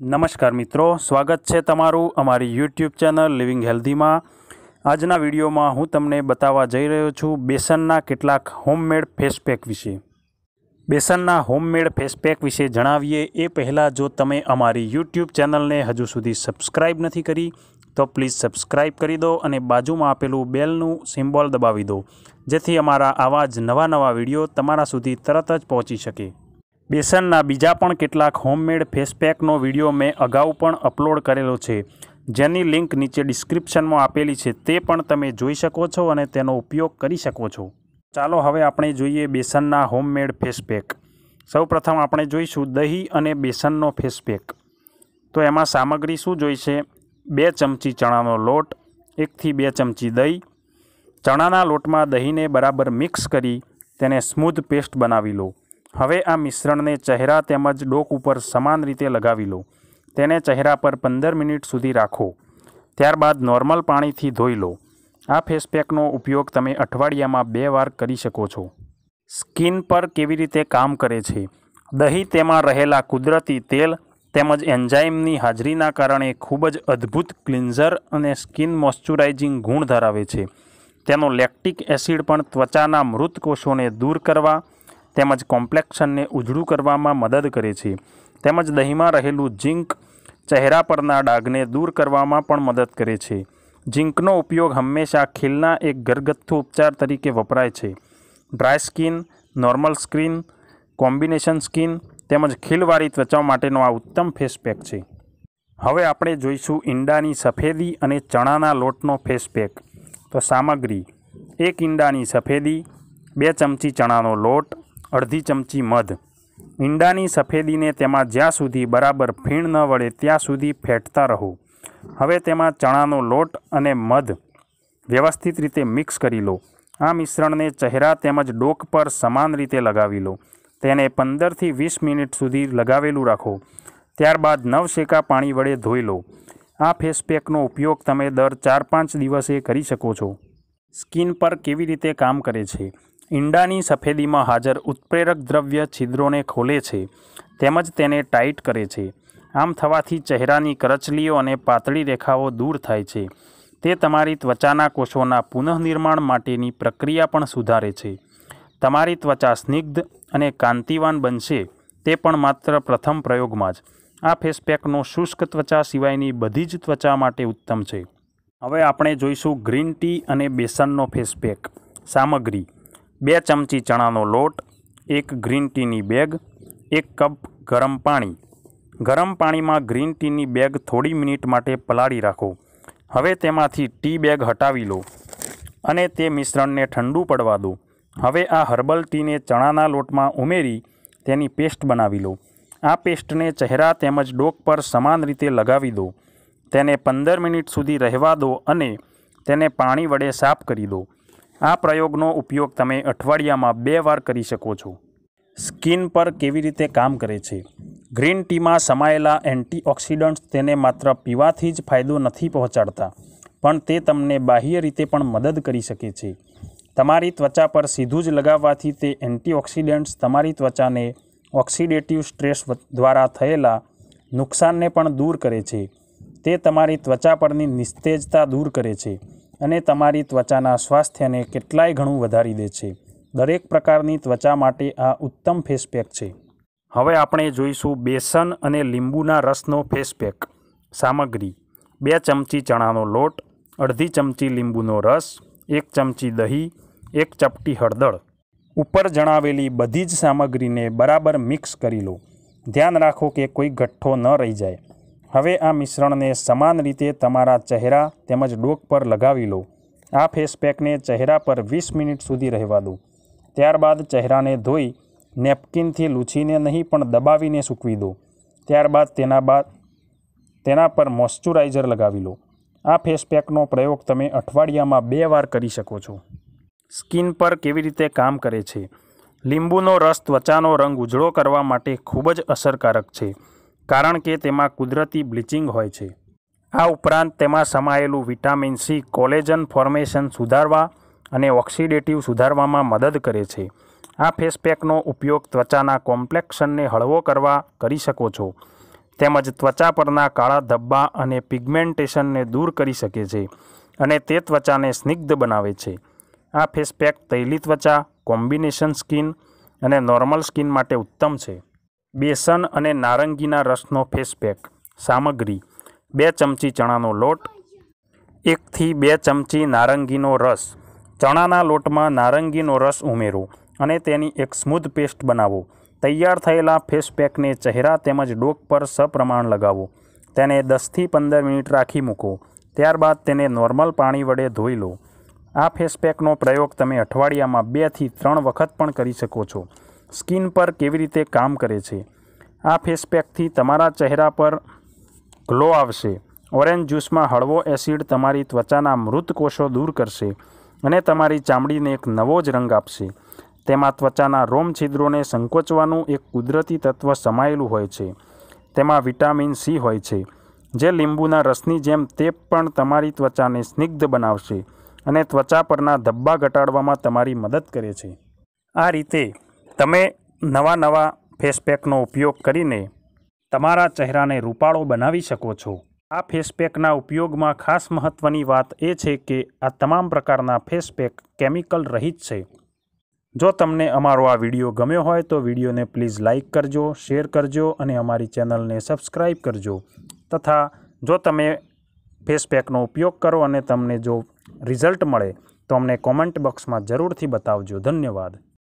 નમસ્કાર મિત્રો સ્વાગત છે તમારું અમારી યુટ્યુબ ચેનલ લિવિંગ હેલ્ધીમાં આજના વિડીયોમાં હું તમને બતાવવા જઈ રહ્યો છું બેસનના કેટલાક હોમમેડ ફેસપેક વિશે બેસનના હોમમેડ ફેસપેક વિશે જણાવીએ એ પહેલાં જો તમે અમારી યુટ્યુબ ચેનલને હજુ સુધી સબસ્ક્રાઈબ નથી કરી તો પ્લીઝ સબસ્ક્રાઇબ કરી દો અને બાજુમાં આપેલું બેલનું સિમ્બોલ દબાવી દો જેથી અમારા આવા જ નવા નવા વિડીયો તમારા સુધી તરત જ પહોંચી શકે બેસનના બીજા પણ કેટલાક હોમમેડ ફેસપેકનો વિડીયો મેં અગાઉ પણ અપલોડ કરેલો છે જેની લિંક નીચે ડિસ્ક્રિપ્શનમાં આપેલી છે તે પણ તમે જોઈ શકો છો અને તેનો ઉપયોગ કરી શકો છો ચાલો હવે આપણે જોઈએ બેસનના હોમમેડ ફેસપેક સૌપ્રથમ આપણે જોઈશું દહીં અને બેસનનો ફેસપેક તો એમાં સામગ્રી શું જોઈશે બે ચમચી ચણાનો લોટ એકથી બે ચમચી દહીં ચણાના લોટમાં દહીંને બરાબર મિક્સ કરી તેને સ્મૂધ પેસ્ટ બનાવી લો હવે આ મિશ્રણને ચહેરા તેમજ ડોક ઉપર સમાન રીતે લગાવી લો તેને ચહેરા પર પંદર મિનિટ સુધી રાખો ત્યારબાદ નોર્મલ પાણીથી ધોઈ લો આ ફેસપેકનો ઉપયોગ તમે અઠવાડિયામાં બે વાર કરી શકો છો સ્કિન પર કેવી રીતે કામ કરે છે દહીં તેમાં રહેલા કુદરતી તેલ તેમજ એન્ઝાઇમની હાજરીના કારણે ખૂબ જ અદ્ભુત ક્લિન્ઝર અને સ્કિન મોઇશ્ચરાઇઝિંગ ગુણ ધરાવે છે તેનો લેક્ટિક એસિડ પણ ત્વચાના મૃત કોષોને દૂર કરવા તેમજ કોમ્પ્લેક્શનને ઉજળું કરવામાં મદદ કરે છે તેમજ દહીંમાં રહેલું ઝીંક ચહેરા પરના ડાઘને દૂર કરવામાં પણ મદદ કરે છે ઝીંકનો ઉપયોગ હંમેશા ખીલના એક ઘરગથ્થુ ઉપચાર તરીકે વપરાય છે dry skin normal skin combination skin તેમજ ખીલવાળી ત્વચા માટેનો આ ઉત્તમ ફેસ પેક છે હવે આપણે જોઈશું ઈંડાની સફેદી અને ચણાના લોટનો ફેસ પેક તો સામગ્રી એક ઈંડાની સફેદી બે ચમચી ચણાનો લોટ અડધી ચમચી મધ ઈંડાની સફેદીને તેમાં જ્યાં સુધી બરાબર ફીણ ન વળે ત્યાં સુધી ફેંટતા રહો હવે તેમાં ચણાનો લોટ અને મધ વ્યવસ્થિત રીતે મિક્સ કરી લો આ મિશ્રણને ચહેરા તેમજ ડોક પર સમાન રીતે લગાવી લો તેને પંદરથી વીસ મિનિટ સુધી લગાવેલું રાખો ત્યારબાદ નવશેકા પાણી વડે ધોઈ લો આ ફેસ પેકનો ઉપયોગ તમે દર ચાર પાંચ દિવસે કરી શકો છો સ્કિન પર કેવી રીતે કામ કરે છે ઈંડાની સફેદીમાં હાજર ઉત્પ્રેરક દ્રવ્ય છિદ્રોને ખોલે છે તેમજ તેને ટાઈટ કરે છે આમ થવાથી ચહેરાની કરચલીઓ અને પાતળી રેખાઓ દૂર થાય છે તે તમારી ત્વચાના કોષોના પુનઃનિર્માણ માટેની પ્રક્રિયા પણ સુધારે છે તમારી ત્વચા સ્નિગ્ધ અને કાંતિવાન બનશે તે પણ માત્ર પ્રથમ પ્રયોગમાં જ આ ફેસપેકનો શુષ્ક ત્વચા સિવાયની બધી જ ત્વચા માટે ઉત્તમ છે હવે આપણે જોઈશું ગ્રીન ટી અને બેસનનો ફેસપેક સામગ્રી બે ચમચી ચણાનો લોટ એક ગ્રીન ટીની બેગ એક કપ ગરમ પાણી ગરમ પાણીમાં ગ્રીન ટીની બેગ થોડી મિનિટ માટે પલાળી રાખો હવે તેમાંથી ટી બેગ હટાવી લો અને તે મિશ્રણને ઠંડુ પડવા દો હવે આ હર્બલ ટીને ચણાના લોટમાં ઉમેરી તેની પેસ્ટ બનાવી લો આ પેસ્ટને ચહેરા તેમજ ડોક પર સમાન રીતે લગાવી દો તેને પંદર મિનિટ સુધી રહેવા દો અને તેને પાણી વડે સાફ કરી દો આ પ્રયોગનો ઉપયોગ તમે અઠવાડિયામાં બે વાર કરી શકો છો સ્કિન પર કેવી રીતે કામ કરે છે ગ્રીન ટીમાં સમાયેલા એન્ટીઓક્સિડન્ટ્સ તેને માત્ર પીવાથી જ ફાયદો નથી પહોંચાડતા પણ તે તમને બાહ્ય રીતે પણ મદદ કરી શકે છે તમારી ત્વચા પર સીધું જ લગાવવાથી તે એન્ટીઓક્સિડન્ટ્સ તમારી ત્વચાને ઓક્સિડેટિવ સ્ટ્રેસ દ્વારા થયેલા નુકસાનને પણ દૂર કરે છે તે તમારી ત્વચા પરની નિસ્તેજતા દૂર કરે છે અને તમારી ત્વચાના સ્વાસ્થ્યને કેટલાય ઘણું વધારી દે છે દરેક પ્રકારની ત્વચા માટે આ ઉત્તમ ફેસપેક છે હવે આપણે જોઈશું બેસન અને લીંબુના રસનો ફેસ પેક સામગ્રી બે ચમચી ચણાનો લોટ અડધી ચમચી લીંબુનો રસ એક ચમચી દહીં એક ચપટી હળદર ઉપર જણાવેલી બધી જ સામગ્રીને બરાબર મિક્સ કરી લો ધ્યાન રાખો કે કોઈ ગઠ્ઠો ન રહી જાય હવે આ મિશ્રણને સમાન રીતે તમારા ચહેરા તેમજ ડોક પર લગાવી લો આ ફેસપેકને ચહેરા પર વીસ મિનિટ સુધી રહેવા દો ત્યારબાદ ચહેરાને ધોઈ નેપકિનથી લૂછીને નહીં પણ દબાવીને સૂકવી દો ત્યારબાદ તેના બાદ તેના પર મોઇશ્ચરાઇઝર લગાવી લો આ ફેસ પેકનો પ્રયોગ તમે અઠવાડિયામાં બે વાર કરી શકો છો સ્કિન પર કેવી રીતે કામ કરે છે લીંબુનો રસ ત્વચાનો રંગ ઉજળો કરવા માટે ખૂબ જ અસરકારક છે કારણ કે તેમાં કુદરતી બ્લીચિંગ હોય છે આ ઉપરાંત તેમાં સમાયેલું વિટામિન સી કોલેજન ફોર્મેશન સુધારવા અને ઓક્સિડેટિવ સુધારવામાં મદદ કરે છે આ ફેસ પેકનો ઉપયોગ ત્વચાના કોમ્પ્લેક્શનને હળવો કરવા કરી શકો છો તેમજ ત્વચા પરના કાળા ધબ્બા અને પિગમેન્ટેશનને દૂર કરી શકે છે અને તે ત્વચાને સ્નિગ્ધ બનાવે છે આ ફેસ પેક તૈલી ત્વચા કોમ્બિનેશન સ્કિન અને નોર્મલ સ્કિન માટે ઉત્તમ છે બેસન અને નારંગીના રસનો ફેસપેક સામગ્રી બે ચમચી ચણાનો લોટ એકથી બે ચમચી નારંગીનો રસ ચણાના લોટમાં નારંગીનો રસ ઉમેરો અને તેની એક સ્મૂધ પેસ્ટ બનાવો તૈયાર થયેલા ફેસપેકને ચહેરા તેમજ ડોક પર સપ્રમાણ લગાવો તેને દસથી પંદર મિનિટ રાખી મૂકો ત્યારબાદ તેને નોર્મલ પાણી વડે ધોઈ લો આ ફેસપેકનો પ્રયોગ તમે અઠવાડિયામાં બેથી ત્રણ વખત પણ કરી શકો છો સ્કિન પર કેવી રીતે કામ કરે છે આ ફેસ પેકથી તમારા ચહેરા પર ગ્લો આવશે ઓરેન્જ જ્યુસમાં હળવો એસિડ તમારી ત્વચાના મૃત કોષો દૂર કરશે અને તમારી ચામડીને એક નવો જ રંગ આપશે તેમાં ત્વચાના રોમ છિદ્રોને સંકોચવાનું એક કુદરતી તત્વ સમાયેલું હોય છે તેમાં વિટામિન સી હોય છે જે લીંબુના રસની જેમ તે પણ તમારી ત્વચાને સ્નિગ્ધ બનાવશે અને ત્વચા પરના ધબ્બા ઘટાડવામાં તમારી મદદ કરે છે આ રીતે તમે નવા નવા ફેસપેકનો ઉપયોગ કરીને તમારા ચહેરાને રૂપાળો બનાવી શકો છો આ ફેસપેકના ઉપયોગમાં ખાસ મહત્ત્વની વાત એ છે કે આ તમામ પ્રકારના ફેસપેક કેમિકલ રહિત છે જો તમને અમારો આ વિડીયો ગમ્યો હોય તો વિડીયોને પ્લીઝ લાઇક કરજો શેર કરજો અને અમારી ચેનલને સબસ્ક્રાઈબ કરજો તથા જો તમે ફેસપેકનો ઉપયોગ કરો અને તમને જો રિઝલ્ટ મળે તો અમને કોમેન્ટ બોક્સમાં જરૂરથી બતાવજો ધન્યવાદ